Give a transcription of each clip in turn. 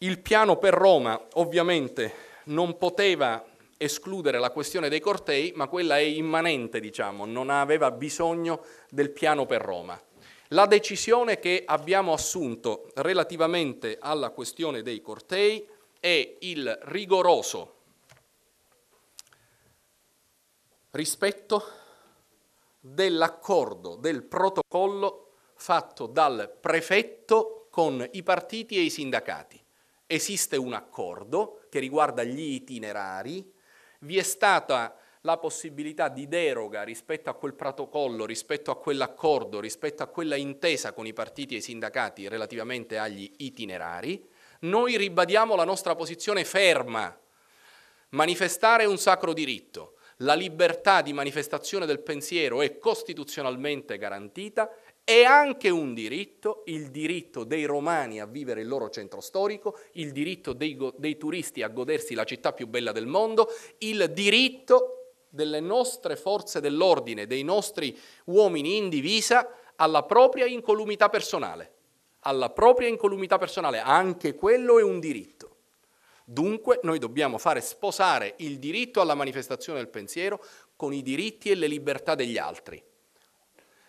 Il piano per Roma ovviamente non poteva escludere la questione dei cortei, ma quella è immanente, diciamo, non aveva bisogno del piano per Roma. La decisione che abbiamo assunto relativamente alla questione dei cortei è il rigoroso rispetto dell'accordo, del protocollo fatto dal prefetto con i partiti e i sindacati esiste un accordo che riguarda gli itinerari, vi è stata la possibilità di deroga rispetto a quel protocollo, rispetto a quell'accordo, rispetto a quella intesa con i partiti e i sindacati relativamente agli itinerari, noi ribadiamo la nostra posizione ferma. Manifestare è un sacro diritto, la libertà di manifestazione del pensiero è costituzionalmente garantita è anche un diritto, il diritto dei romani a vivere il loro centro storico, il diritto dei, go- dei, turisti a godersi la città più bella del mondo, il diritto delle nostre forze dell'ordine, dei nostri uomini in divisa alla propria incolumità personale. Alla propria incolumità personale, anche quello è un diritto. Dunque noi dobbiamo fare sposare il diritto alla manifestazione del pensiero con i diritti e le libertà degli altri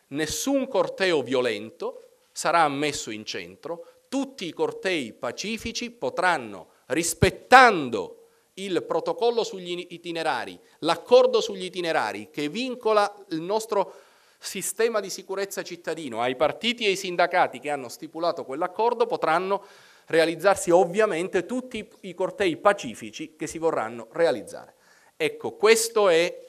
nessun corteo violento sarà ammesso in centro, tutti i cortei pacifici potranno, rispettando il protocollo sugli itinerari, l'accordo sugli itinerari che vincola il nostro sistema di sicurezza cittadino ai partiti e ai sindacati che hanno stipulato quell'accordo, potranno realizzarsi ovviamente tutti i cortei pacifici che si vorranno realizzare. Ecco, questo è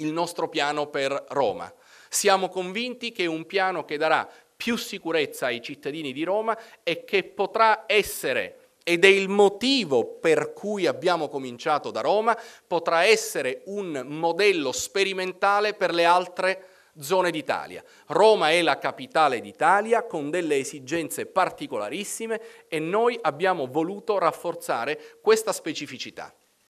il nostro piano per Roma. Siamo convinti che è un piano che darà più sicurezza ai cittadini di Roma e che potrà essere ed è il motivo per cui abbiamo cominciato da Roma, potrà essere un modello sperimentale per le altre zone d'Italia. Roma è la capitale d'Italia con delle esigenze particolarissime e noi abbiamo voluto rafforzare questa specificità.